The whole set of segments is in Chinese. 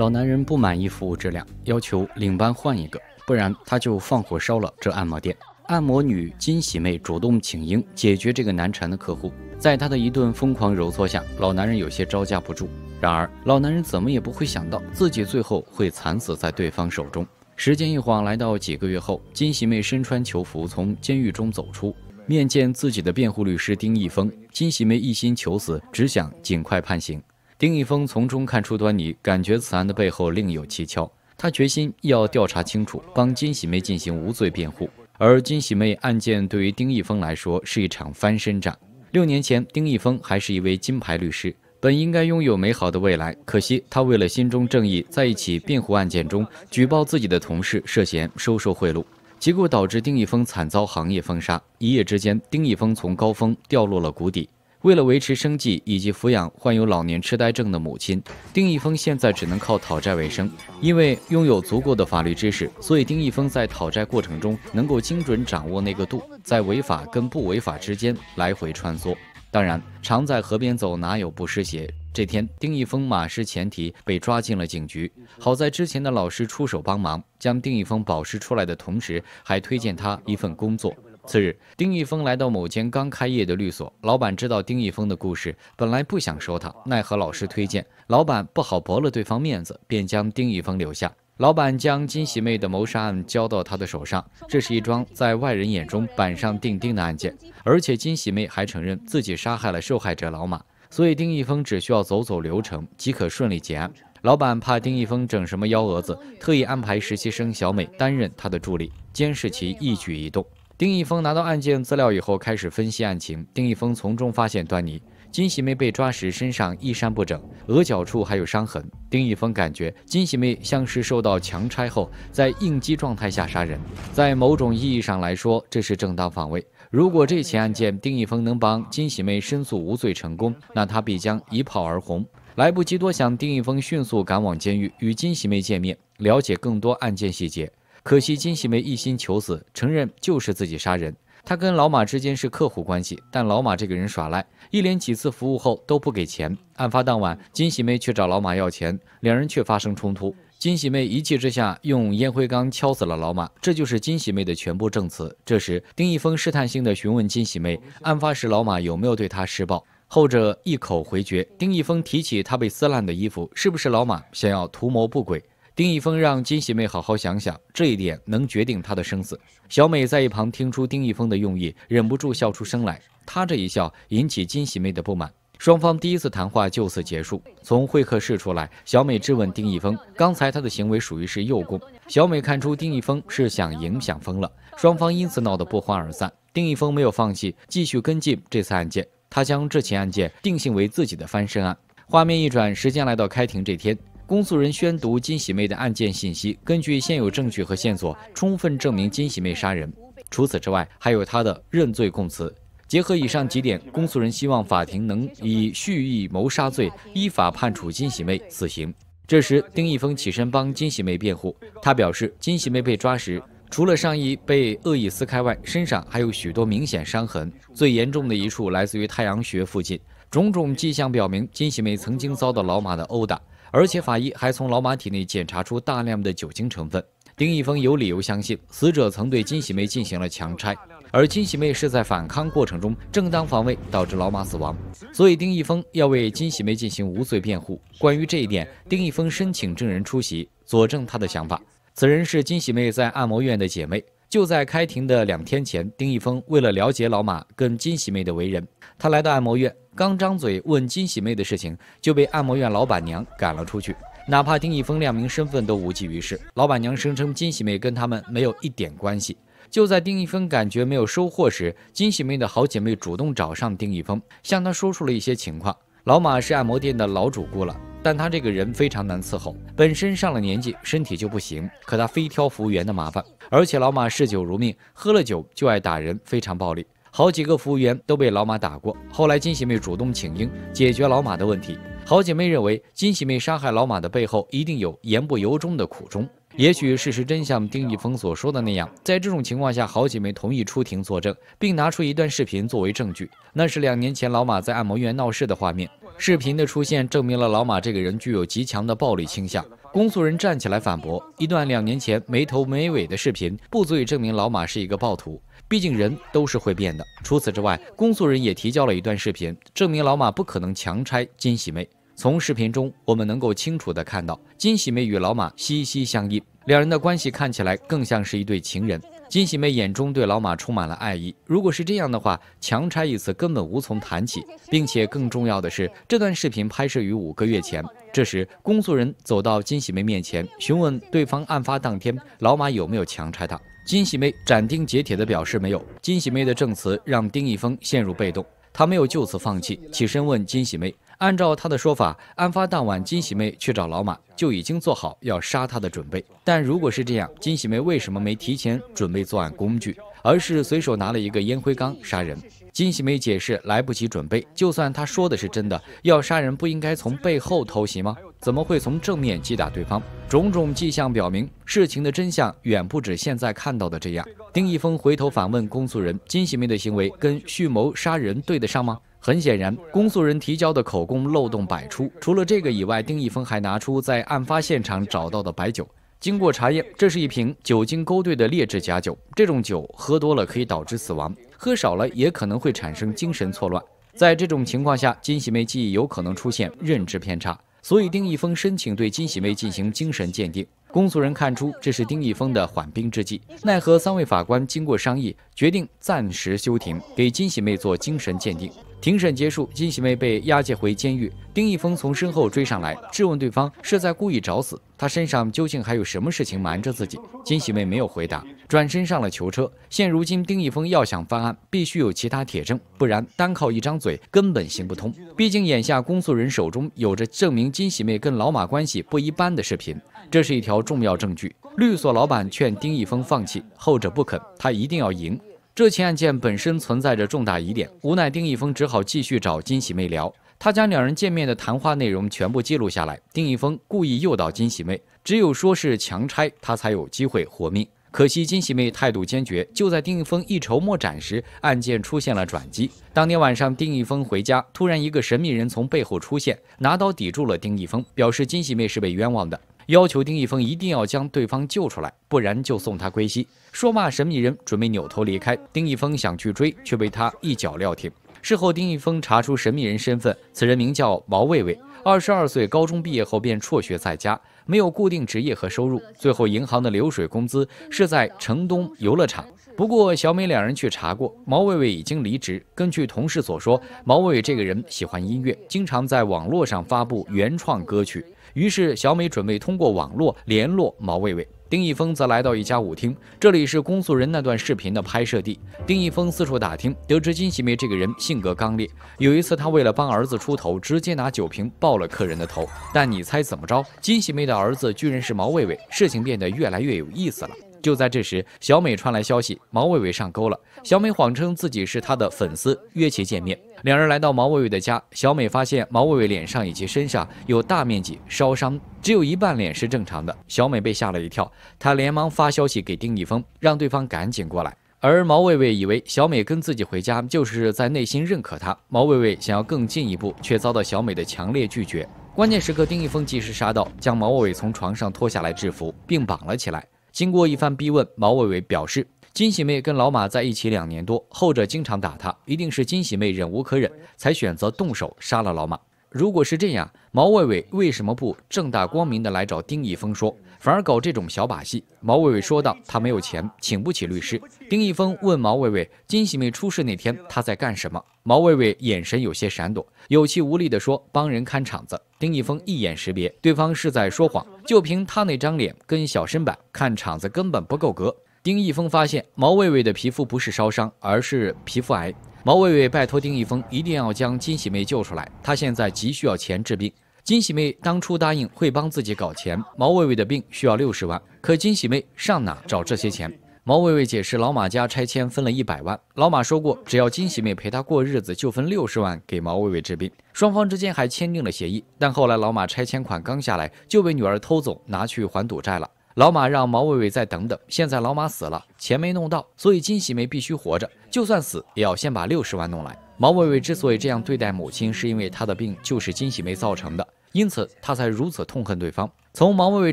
老男人不满意服务质量，要求领班换一个，不然他就放火烧了这按摩店。按摩女金喜妹主动请缨解决这个难缠的客户，在她的一顿疯狂揉搓下，老男人有些招架不住。然而，老男人怎么也不会想到自己最后会惨死在对方手中。时间一晃，来到几个月后，金喜妹身穿囚服从监狱中走出，面见自己的辩护律师丁义峰。金喜妹一心求死，只想尽快判刑。丁义峰从中看出端倪，感觉此案的背后另有蹊跷。他决心要调查清楚，帮金喜妹进行无罪辩护。而金喜妹案件对于丁义峰来说是一场翻身仗。六年前，丁义峰还是一位金牌律师，本应该拥有美好的未来。可惜他为了心中正义，在一起辩护案件中举报自己的同事涉嫌收受贿赂，结果导致丁义峰惨遭行业封杀。一夜之间，丁义峰从高峰掉落了谷底。为了维持生计以及抚养患有老年痴呆症的母亲，丁义峰现在只能靠讨债为生。因为拥有足够的法律知识，所以丁义峰在讨债过程中能够精准掌握那个度，在违法跟不违法之间来回穿梭。当然，常在河边走，哪有不湿鞋？这天，丁义峰马失前蹄，被抓进了警局。好在之前的老师出手帮忙，将丁义峰保释出来的同时，还推荐他一份工作。次日，丁义峰来到某间刚开业的律所。老板知道丁义峰的故事，本来不想收他，奈何老师推荐，老板不好驳了对方面子，便将丁义峰留下。老板将金喜妹的谋杀案交到他的手上，这是一桩在外人眼中板上钉钉的案件，而且金喜妹还承认自己杀害了受害者老马，所以丁义峰只需要走走流程即可顺利结案。老板怕丁义峰整什么幺蛾子，特意安排实习生小美担任他的助理，监视其一举一动。丁义峰拿到案件资料以后，开始分析案情。丁义峰从中发现端倪：金喜妹被抓时身上衣衫不整，额角处还有伤痕。丁义峰感觉金喜妹像是受到强拆后，在应激状态下杀人。在某种意义上来说，这是正当防卫。如果这起案件丁义峰能帮金喜妹申诉无罪成功，那他必将一炮而红。来不及多想，丁义峰迅速赶往监狱与金喜妹见面，了解更多案件细节。可惜金喜梅一心求死，承认就是自己杀人。她跟老马之间是客户关系，但老马这个人耍赖，一连几次服务后都不给钱。案发当晚，金喜妹去找老马要钱，两人却发生冲突。金喜妹一气之下用烟灰缸敲死了老马。这就是金喜妹的全部证词。这时，丁义峰试探性的询问金喜妹，案发时老马有没有对她施暴？后者一口回绝。丁义峰提起她被撕烂的衣服，是不是老马想要图谋不轨？丁一峰让金喜妹好好想想，这一点能决定她的生死。小美在一旁听出丁一峰的用意，忍不住笑出声来。她这一笑引起金喜妹的不满，双方第一次谈话就此结束。从会客室出来，小美质问丁一峰，刚才他的行为属于是诱供。小美看出丁一峰是想影响疯了，双方因此闹得不欢而散。丁一峰没有放弃，继续跟进这次案件。他将这起案件定性为自己的翻身案。画面一转，时间来到开庭这天。公诉人宣读金喜妹的案件信息，根据现有证据和线索，充分证明金喜妹杀人。除此之外，还有她的认罪供词。结合以上几点，公诉人希望法庭能以蓄意谋杀罪依法判处金喜妹死刑。这时，丁义峰起身帮金喜妹辩护。他表示，金喜妹被抓时，除了上衣被恶意撕开外，身上还有许多明显伤痕，最严重的一处来自于太阳穴附近。种种迹象表明，金喜妹曾经遭到老马的殴打。而且法医还从老马体内检查出大量的酒精成分，丁义峰有理由相信死者曾对金喜妹进行了强拆，而金喜妹是在反抗过程中正当防卫导致老马死亡，所以丁义峰要为金喜妹进行无罪辩护。关于这一点，丁义峰申请证人出席佐证他的想法，此人是金喜妹在按摩院的姐妹。就在开庭的两天前，丁义峰为了了解老马跟金喜妹的为人。他来到按摩院，刚张嘴问金喜妹的事情，就被按摩院老板娘赶了出去。哪怕丁一峰亮明身份，都无济于事。老板娘声称金喜妹跟他们没有一点关系。就在丁一峰感觉没有收获时，金喜妹的好姐妹主动找上丁一峰，向他说出了一些情况。老马是按摩店的老主顾了，但他这个人非常难伺候。本身上了年纪，身体就不行，可他非挑服务员的麻烦。而且老马嗜酒如命，喝了酒就爱打人，非常暴力。好几个服务员都被老马打过。后来金喜妹主动请缨解决老马的问题。好姐妹认为金喜妹杀害老马的背后一定有言不由衷的苦衷。也许事实真像丁义峰所说的那样。在这种情况下，好姐妹同意出庭作证，并拿出一段视频作为证据。那是两年前老马在按摩院闹事的画面。视频的出现证明了老马这个人具有极强的暴力倾向。公诉人站起来反驳：一段两年前没头没尾的视频不足以证明老马是一个暴徒。毕竟人都是会变的。除此之外，公诉人也提交了一段视频，证明老马不可能强拆金喜妹。从视频中，我们能够清楚地看到，金喜妹与老马息息相依，两人的关系看起来更像是一对情人。金喜妹眼中对老马充满了爱意。如果是这样的话，强拆一词根本无从谈起。并且更重要的是，这段视频拍摄于五个月前，这时公诉人走到金喜妹面前，询问对方案发当天老马有没有强拆她。金喜妹斩钉截铁地表示没有。金喜妹的证词让丁义峰陷入被动，他没有就此放弃，起身问金喜妹：“按照她的说法，案发当晚金喜妹去找老马，就已经做好要杀他的准备。但如果是这样，金喜妹为什么没提前准备作案工具，而是随手拿了一个烟灰缸杀人？”金喜妹解释：“来不及准备。”就算她说的是真的，要杀人不应该从背后偷袭吗？怎么会从正面击打对方？种种迹象表明，事情的真相远不止现在看到的这样。丁义峰回头反问公诉人：“金喜妹的行为跟蓄谋杀人对得上吗？”很显然，公诉人提交的口供漏洞百出。除了这个以外，丁义峰还拿出在案发现场找到的白酒，经过查验，这是一瓶酒精勾兑的劣质假酒。这种酒喝多了可以导致死亡，喝少了也可能会产生精神错乱。在这种情况下，金喜妹记忆有可能出现认知偏差。所以，丁义峰申请对金喜妹进行精神鉴定。公诉人看出这是丁义峰的缓兵之计，奈何三位法官经过商议，决定暂时休庭，给金喜妹做精神鉴定。庭审结束，金喜妹被押解回监狱。丁义峰从身后追上来，质问对方是在故意找死，他身上究竟还有什么事情瞒着自己？金喜妹没有回答，转身上了囚车。现如今，丁义峰要想翻案，必须有其他铁证，不然单靠一张嘴根本行不通。毕竟眼下公诉人手中有着证明金喜妹跟老马关系不一般的视频，这是一条重要证据。律所老板劝丁义峰放弃，后者不肯，他一定要赢。这起案件本身存在着重大疑点，无奈丁一峰只好继续找金喜妹聊。他将两人见面的谈话内容全部记录下来。丁一峰故意诱导金喜妹，只有说是强拆，他才有机会活命。可惜金喜妹态度坚决。就在丁一峰一筹莫展时，案件出现了转机。当天晚上，丁一峰回家，突然一个神秘人从背后出现，拿刀抵住了丁一峰，表示金喜妹是被冤枉的。要求丁一峰一定要将对方救出来，不然就送他归西。说罢，神秘人准备扭头离开，丁一峰想去追，却被他一脚撂停。事后，丁一峰查出神秘人身份，此人名叫毛卫卫，二十二岁，高中毕业后便辍学在家，没有固定职业和收入。最后，银行的流水工资是在城东游乐场。不过，小美两人去查过，毛卫卫已经离职。根据同事所说，毛卫卫这个人喜欢音乐，经常在网络上发布原创歌曲。于是，小美准备通过网络联络毛卫卫。丁义峰则来到一家舞厅，这里是公诉人那段视频的拍摄地。丁义峰四处打听，得知金喜妹这个人性格刚烈，有一次他为了帮儿子出头，直接拿酒瓶爆了客人的头。但你猜怎么着？金喜妹的儿子居然是毛卫卫，事情变得越来越有意思了。就在这时，小美传来消息，毛伟伟上钩了。小美谎称自己是他的粉丝，约其见面。两人来到毛伟伟的家，小美发现毛伟伟脸上以及身上有大面积烧伤，只有一半脸是正常的。小美被吓了一跳，她连忙发消息给丁一峰，让对方赶紧过来。而毛伟伟以为小美跟自己回家就是在内心认可他，毛伟伟想要更进一步，却遭到小美的强烈拒绝。关键时刻，丁一峰及时杀到，将毛伟从床上拖下来制服，并绑了起来。经过一番逼问，毛伟伟表示，金喜妹跟老马在一起两年多，后者经常打她，一定是金喜妹忍无可忍才选择动手杀了老马。如果是这样，毛伟伟为什么不正大光明的来找丁义峰说？反而搞这种小把戏，毛卫卫说道：“他没有钱，请不起律师。”丁一峰问毛卫卫：“金喜妹出事那天，他在干什么？”毛卫卫眼神有些闪躲，有气无力地说：“帮人看场子。”丁一峰一眼识别，对方是在说谎。就凭他那张脸跟小身板，看场子根本不够格。丁一峰发现毛卫卫的皮肤不是烧伤，而是皮肤癌。毛卫卫拜托丁一峰一定要将金喜妹救出来，他现在急需要钱治病。金喜妹当初答应会帮自己搞钱，毛卫卫的病需要六十万，可金喜妹上哪找这些钱？毛卫卫解释，老马家拆迁分了一百万，老马说过，只要金喜妹陪他过日子，就分六十万给毛卫卫治病。双方之间还签订了协议，但后来老马拆迁款刚下来就被女儿偷走，拿去还赌债了。老马让毛卫卫再等等，现在老马死了，钱没弄到，所以金喜妹必须活着，就算死也要先把六十万弄来。毛伟伟之所以这样对待母亲，是因为他的病就是金喜梅造成的，因此他才如此痛恨对方。从毛伟伟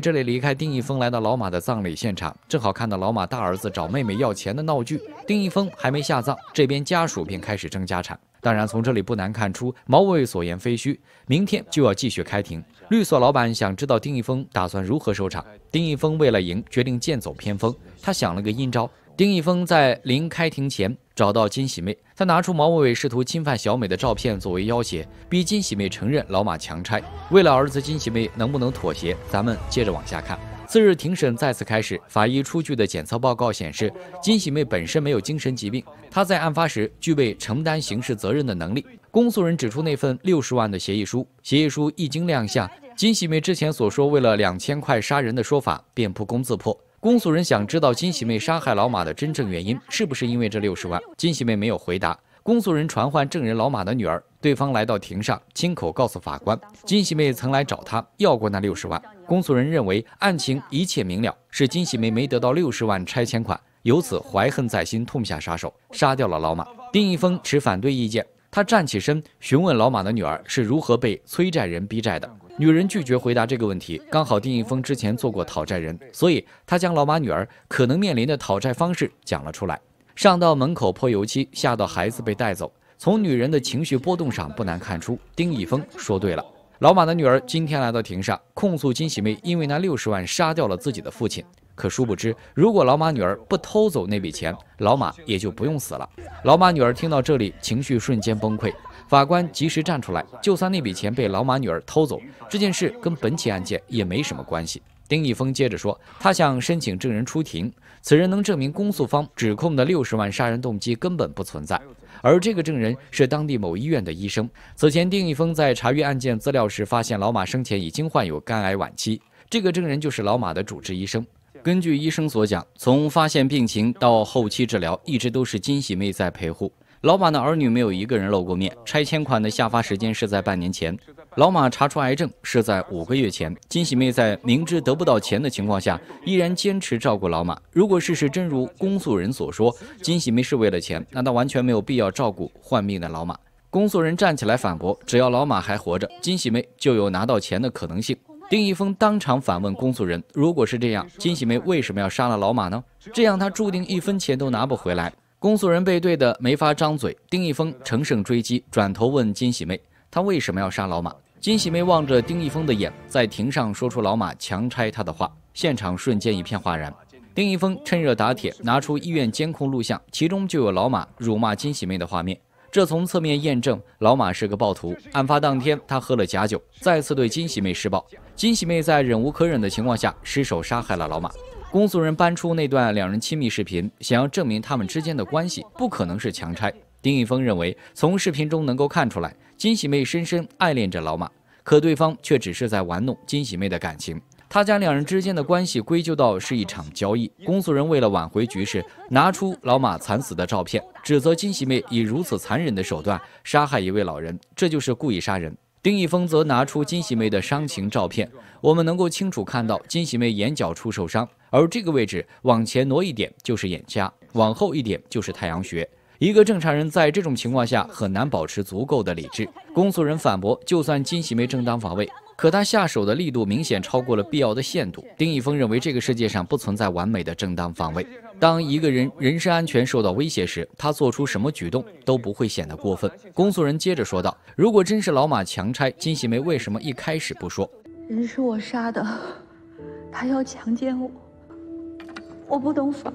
这里离开，丁义峰来到老马的葬礼现场，正好看到老马大儿子找妹妹要钱的闹剧。丁义峰还没下葬，这边家属便开始争家产。当然，从这里不难看出，毛伟伟所言非虚。明天就要继续开庭。律所老板想知道丁义峰打算如何收场。丁义峰为了赢，决定剑走偏锋。他想了个阴招。丁义峰在临开庭前。找到金喜妹，他拿出毛伟伟试图侵犯小美的照片作为要挟，逼金喜妹承认老马强拆。为了儿子，金喜妹能不能妥协？咱们接着往下看。次日庭审再次开始，法医出具的检测报告显示，金喜妹本身没有精神疾病，她在案发时具备承担刑事责任的能力。公诉人指出，那份六十万的协议书，协议书一经亮相，金喜妹之前所说为了两千块杀人的说法便不攻自破。公诉人想知道金喜妹杀害老马的真正原因，是不是因为这六十万？金喜妹没有回答。公诉人传唤证人老马的女儿，对方来到庭上，亲口告诉法官，金喜妹曾来找他要过那六十万。公诉人认为案情一切明了，是金喜妹没得到六十万拆迁款，由此怀恨在心，痛下杀手，杀掉了老马。丁一峰持反对意见。他站起身，询问老马的女儿是如何被催债人逼债的。女人拒绝回答这个问题。刚好丁一峰之前做过讨债人，所以他将老马女儿可能面临的讨债方式讲了出来。上到门口泼油漆，下到孩子被带走。从女人的情绪波动上，不难看出丁一峰说对了。老马的女儿今天来到庭上，控诉金喜妹因为那六十万杀掉了自己的父亲。可殊不知，如果老马女儿不偷走那笔钱，老马也就不用死了。老马女儿听到这里，情绪瞬间崩溃。法官及时站出来，就算那笔钱被老马女儿偷走，这件事跟本起案件也没什么关系。丁义峰接着说，他想申请证人出庭，此人能证明公诉方指控的六十万杀人动机根本不存在。而这个证人是当地某医院的医生。此前，丁义峰在查阅案件资料时发现，老马生前已经患有肝癌晚期，这个证人就是老马的主治医生。根据医生所讲，从发现病情到后期治疗，一直都是金喜妹在陪护。老马的儿女没有一个人露过面。拆迁款的下发时间是在半年前，老马查出癌症是在五个月前。金喜妹在明知得不到钱的情况下，依然坚持照顾老马。如果事实真如公诉人所说，金喜妹是为了钱，那她完全没有必要照顾患病的老马。公诉人站起来反驳：“只要老马还活着，金喜妹就有拿到钱的可能性。”丁一峰当场反问公诉人：“如果是这样，金喜梅为什么要杀了老马呢？这样他注定一分钱都拿不回来。”公诉人被怼得没法张嘴。丁一峰乘胜追击，转头问金喜妹：“她为什么要杀老马？”金喜妹望着丁一峰的眼，在庭上说出老马强拆她的话，现场瞬间一片哗然。丁一峰趁热打铁，拿出医院监控录像，其中就有老马辱骂金喜妹的画面。这从侧面验证老马是个暴徒。案发当天，他喝了假酒，再次对金喜妹施暴。金喜妹在忍无可忍的情况下，失手杀害了老马。公诉人搬出那段两人亲密视频，想要证明他们之间的关系不可能是强拆。丁义峰认为，从视频中能够看出来，金喜妹深深爱恋着老马，可对方却只是在玩弄金喜妹的感情。他将两人之间的关系归咎到是一场交易。公诉人为了挽回局势，拿出老马惨死的照片，指责金喜妹以如此残忍的手段杀害一位老人，这就是故意杀人。丁义峰则拿出金喜妹的伤情照片，我们能够清楚看到金喜妹眼角处受伤，而这个位置往前挪一点就是眼夹，往后一点就是太阳穴。一个正常人在这种情况下很难保持足够的理智。公诉人反驳，就算金喜妹正当防卫。可他下手的力度明显超过了必要的限度。丁义峰认为，这个世界上不存在完美的正当防卫。当一个人人身安全受到威胁时，他做出什么举动都不会显得过分。公诉人接着说道：“如果真是老马强拆，金喜梅为什么一开始不说？人是我杀的，他要强奸我，我不懂法。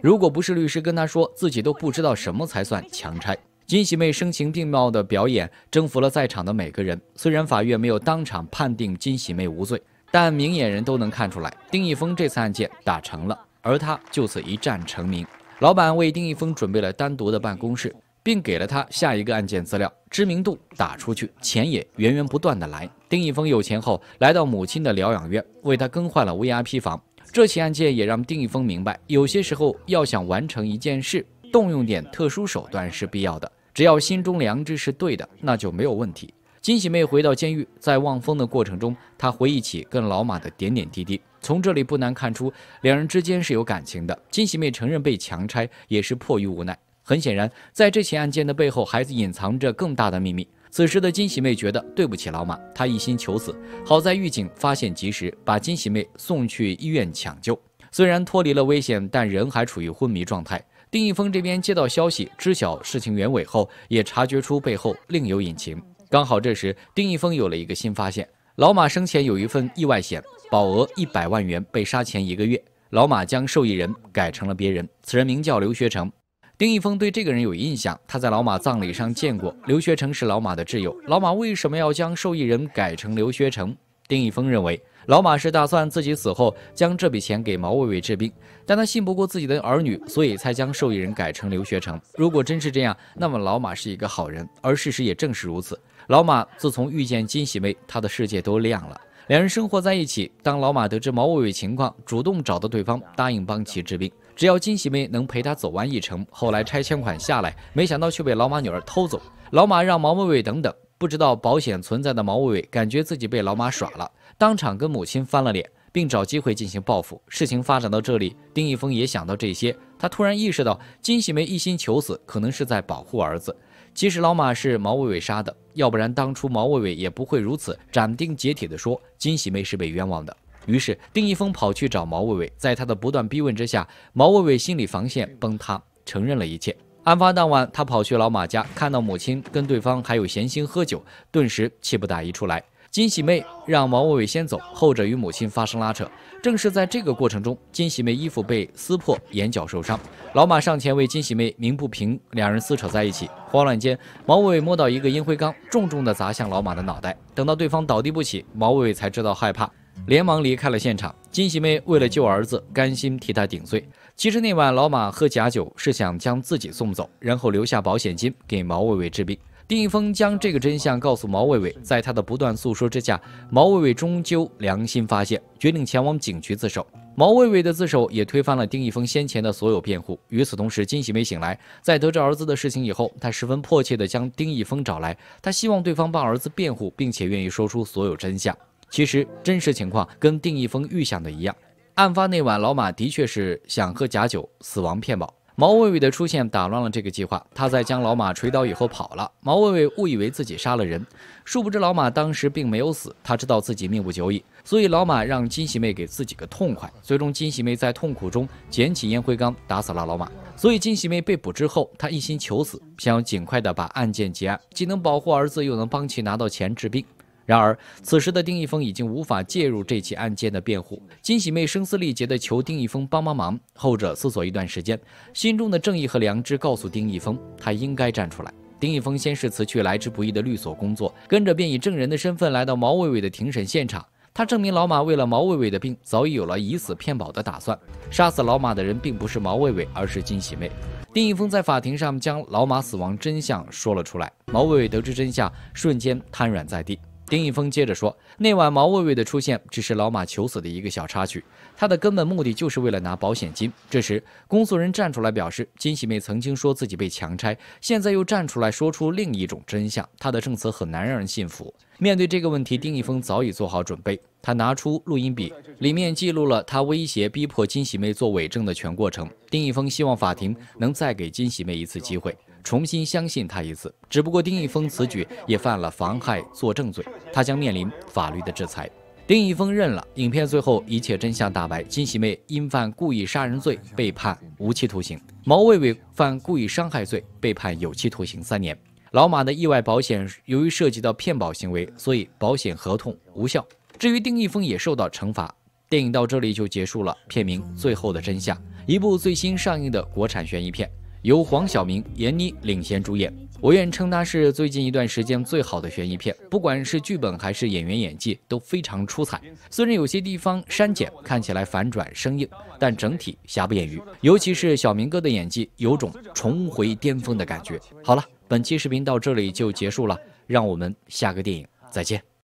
如果不是律师跟他说，自己都不知道什么才算强拆。”金喜妹声情并茂的表演征服了在场的每个人。虽然法院没有当场判定金喜妹无罪，但明眼人都能看出来，丁义峰这次案件打成了，而他就此一战成名。老板为丁义峰准备了单独的办公室，并给了他下一个案件资料。知名度打出去，钱也源源不断的来。丁义峰有钱后，来到母亲的疗养院，为他更换了 VIP 房。这起案件也让丁义峰明白，有些时候要想完成一件事，动用点特殊手段是必要的。只要心中良知是对的，那就没有问题。金喜妹回到监狱，在望风的过程中，她回忆起跟老马的点点滴滴。从这里不难看出，两人之间是有感情的。金喜妹承认被强拆，也是迫于无奈。很显然，在这起案件的背后，还隐藏着更大的秘密。此时的金喜妹觉得对不起老马，她一心求死。好在狱警发现及时，把金喜妹送去医院抢救。虽然脱离了危险，但人还处于昏迷状态。丁义峰这边接到消息，知晓事情原委后，也察觉出背后另有隐情。刚好这时，丁义峰有了一个新发现：老马生前有一份意外险，保额一百万元，被杀前一个月，老马将受益人改成了别人。此人名叫刘学成，丁义峰对这个人有印象，他在老马葬礼上见过。刘学成是老马的挚友，老马为什么要将受益人改成刘学成？丁义峰认为。老马是打算自己死后将这笔钱给毛卫卫治病，但他信不过自己的儿女，所以才将受益人改成刘学成。如果真是这样，那么老马是一个好人，而事实也正是如此。老马自从遇见金喜妹，他的世界都亮了。两人生活在一起，当老马得知毛卫卫情况，主动找到对方，答应帮其治病，只要金喜妹能陪他走完一程。后来拆迁款下来，没想到却被老马女儿偷走。老马让毛卫卫等等。不知道保险存在的毛伟伟感觉自己被老马耍了，当场跟母亲翻了脸，并找机会进行报复。事情发展到这里，丁一峰也想到这些，他突然意识到金喜梅一心求死，可能是在保护儿子。其实老马是毛伟伟杀的，要不然当初毛伟伟也不会如此斩钉截铁地说金喜梅是被冤枉的。于是丁一峰跑去找毛伟伟，在他的不断逼问之下，毛伟伟心理防线崩塌，承认了一切。案发当晚，他跑去老马家，看到母亲跟对方还有闲心喝酒，顿时气不打一处来。金喜妹让毛伟伟先走，后者与母亲发生拉扯。正是在这个过程中，金喜妹衣服被撕破，眼角受伤。老马上前为金喜妹鸣不平，两人撕扯在一起。慌乱间，毛伟伟摸到一个烟灰缸，重重地砸向老马的脑袋。等到对方倒地不起，毛伟伟才知道害怕，连忙离开了现场。金喜妹为了救儿子，甘心替他顶罪。其实那晚老马喝假酒是想将自己送走，然后留下保险金给毛伟伟治病。丁一峰将这个真相告诉毛伟伟，在他的不断诉说之下，毛伟伟终究良心发现，决定前往警局自首。毛伟伟的自首也推翻了丁一峰先前的所有辩护。与此同时，金喜梅醒来，在得知儿子的事情以后，她十分迫切地将丁一峰找来，她希望对方帮儿子辩护，并且愿意说出所有真相。其实，真实情况跟丁一峰预想的一样。案发那晚，老马的确是想喝假酒，死亡骗保。毛卫卫的出现打乱了这个计划，他在将老马锤倒以后跑了。毛卫卫误以为自己杀了人，殊不知老马当时并没有死，他知道自己命不久矣，所以老马让金喜妹给自己个痛快。最终，金喜妹在痛苦中捡起烟灰缸，打死了老马。所以，金喜妹被捕之后，她一心求死，想要尽快的把案件结案，既能保护儿子，又能帮其拿到钱治病。然而，此时的丁义峰已经无法介入这起案件的辩护。金喜妹声嘶力竭地求丁义峰帮帮忙，后者思索一段时间，心中的正义和良知告诉丁义峰，他应该站出来。丁义峰先是辞去来之不易的律所工作，跟着便以证人的身份来到毛伟伟的庭审现场。他证明老马为了毛伟伟的病，早已有了以死骗保的打算。杀死老马的人并不是毛伟伟，而是金喜妹。丁义峰在法庭上将老马死亡真相说了出来，毛伟伟得知真相，瞬间瘫软在地。丁一峰接着说：“那晚毛卫卫的出现只是老马求死的一个小插曲，他的根本目的就是为了拿保险金。”这时，公诉人站出来表示，金喜妹曾经说自己被强拆，现在又站出来说出另一种真相，她的证词很难让人信服。面对这个问题，丁一峰早已做好准备，他拿出录音笔，里面记录了他威胁逼迫金喜妹做伪证的全过程。丁一峰希望法庭能再给金喜妹一次机会。重新相信他一次，只不过丁义峰此举也犯了妨害作证罪，他将面临法律的制裁。丁义峰认了。影片最后，一切真相大白，金喜妹因犯故意杀人罪被判无期徒刑，毛卫卫犯故意伤害罪被判有期徒刑三年。老马的意外保险由于涉及到骗保行为，所以保险合同无效。至于丁义峰也受到惩罚。电影到这里就结束了，片名《最后的真相》，一部最新上映的国产悬疑片。由黄晓明、闫妮领衔主演，我愿称它是最近一段时间最好的悬疑片。不管是剧本还是演员演技都非常出彩。虽然有些地方删减，看起来反转生硬，但整体瑕不掩瑜。尤其是小明哥的演技，有种重回巅峰的感觉。好了，本期视频到这里就结束了，让我们下个电影再见。